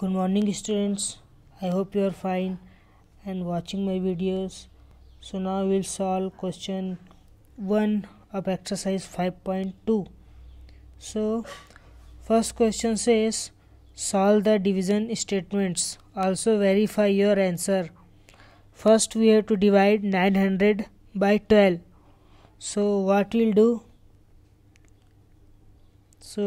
good morning students i hope you are fine and watching my videos so now we'll solve question 1 of exercise 5.2 so first question says solve the division statements also verify your answer first we have to divide 900 by 12 so what we'll do so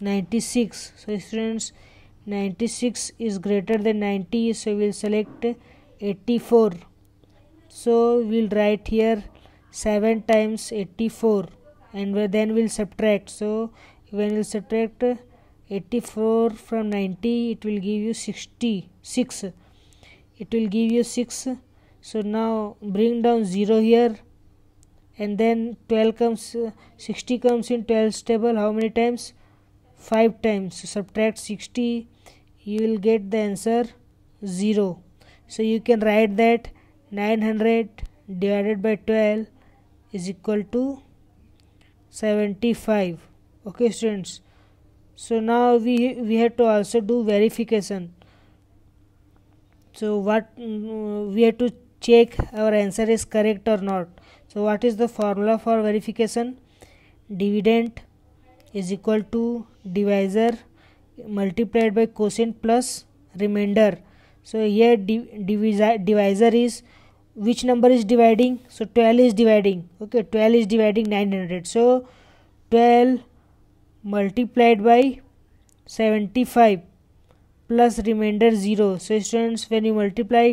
96 so students 96 is greater than 90 so we'll select 84 so we'll write here 7 times 84 and then we'll subtract so when we'll subtract 84 from 90 it will give you 66 it will give you 6 so now bring down 0 here and then 12 comes 60 comes in 12 table how many times 5 times subtract 60 you will get the answer 0 so you can write that 900 divided by 12 is equal to 75 okay students so now we we have to also do verification so what mm, we have to check our answer is correct or not so what is the formula for verification dividend is equal to divisor multiplied by quotient plus remainder so here divisor, divisor is which number is dividing so 12 is dividing okay 12 is dividing 900 so 12 multiplied by 75 plus remainder 0 so students when you multiply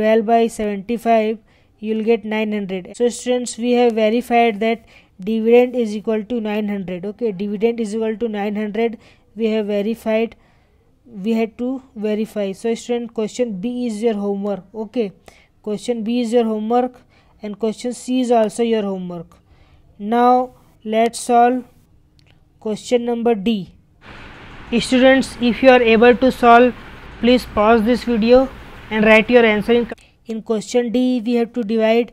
12 by 75 you will get 900 so students we have verified that dividend is equal to 900 okay dividend is equal to 900 we have verified we had to verify so student question b is your homework okay question b is your homework and question c is also your homework now let's solve question number d students if you are able to solve please pause this video and write your answer in, in question d we have to divide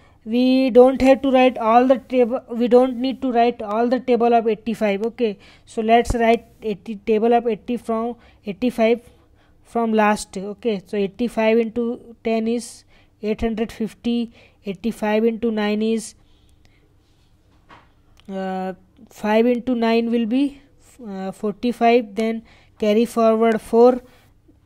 we don't have to write all the table we don't need to write all the table of 85 okay so let's write 80 table of 80 from 85 from last okay so 85 into 10 is 850 85 into 9 is uh, 5 into 9 will be uh, 45 then carry forward 4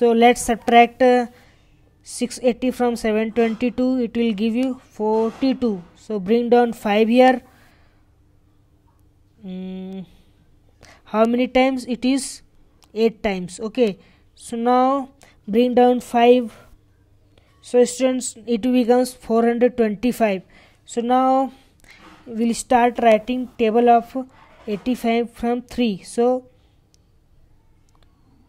so let's subtract uh, 680 from 722 it will give you 42 so bring down 5 here mm, how many times it is 8 times okay so now bring down 5 so students it becomes 425 so now we'll start writing table of 85 from 3 so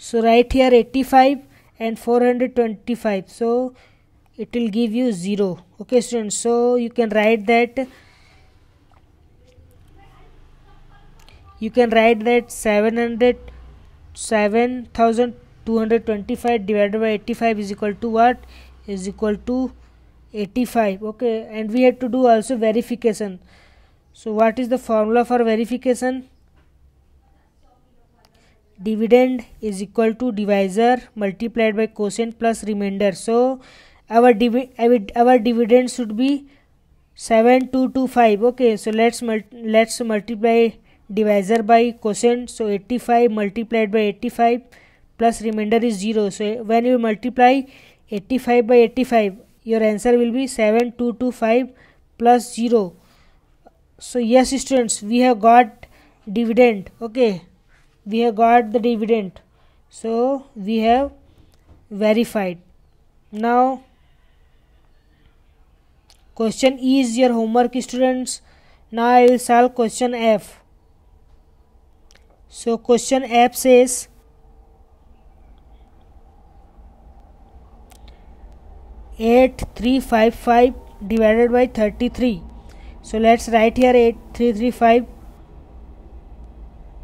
so right here 85 and 425 so it will give you 0 okay students so you can write that you can write that 700 7225 divided by 85 is equal to what is equal to 85 okay and we have to do also verification so what is the formula for verification dividend is equal to divisor multiplied by quotient plus remainder so our divi our dividend should be 7225 okay so let's let's multiply divisor by quotient so 85 multiplied by 85 plus remainder is 0 so when you multiply 85 by 85 your answer will be 7225 plus 0 so yes students we have got dividend okay we have got the dividend so we have verified now question is your homework students now i will solve question f so question f says Eight three five five divided by 33 so let's write here eight three three five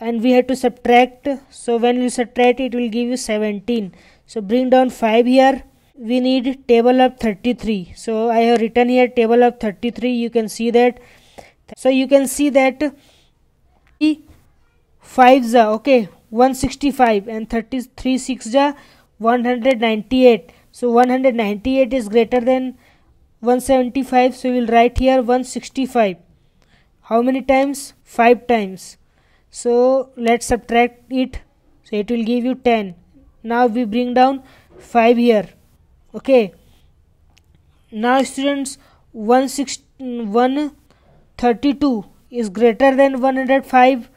and we have to subtract so when you subtract it will give you 17 so bring down 5 here we need table of 33 so i have written here table of 33 you can see that so you can see that 5 ja okay 165 and 33 6 ja 198 so 198 is greater than 175 so we will write here 165 how many times 5 times so let's subtract it so it will give you 10 now we bring down 5 here okay now students 132 is greater than 105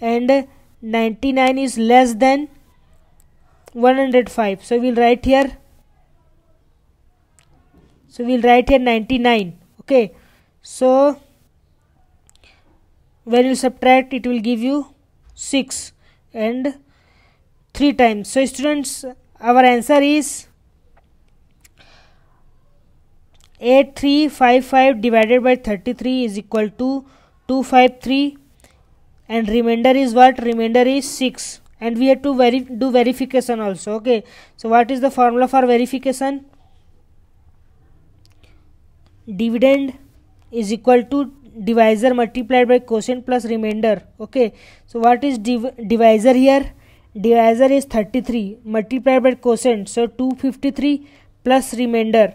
and 99 is less than 105 so we'll write here so we'll write here 99 okay so when you subtract it will give you 6 and 3 times so students our answer is 8355 divided by 33 is equal to 253 and remainder is what remainder is 6 and we have to veri do verification also okay so what is the formula for verification dividend is equal to divisor multiplied by quotient plus remainder okay so what is div divisor here divisor is 33 multiplied by quotient so 253 plus remainder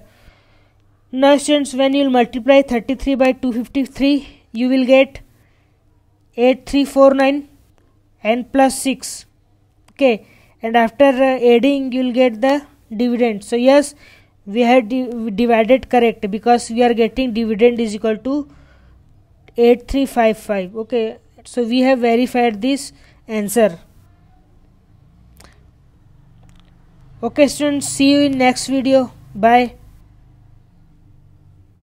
now students when you multiply 33 by 253 you will get 8349 and plus 6 okay and after uh, adding you will get the dividend so yes we have divided correct because we are getting dividend is equal to 8355 okay so we have verified this answer okay students see you in next video bye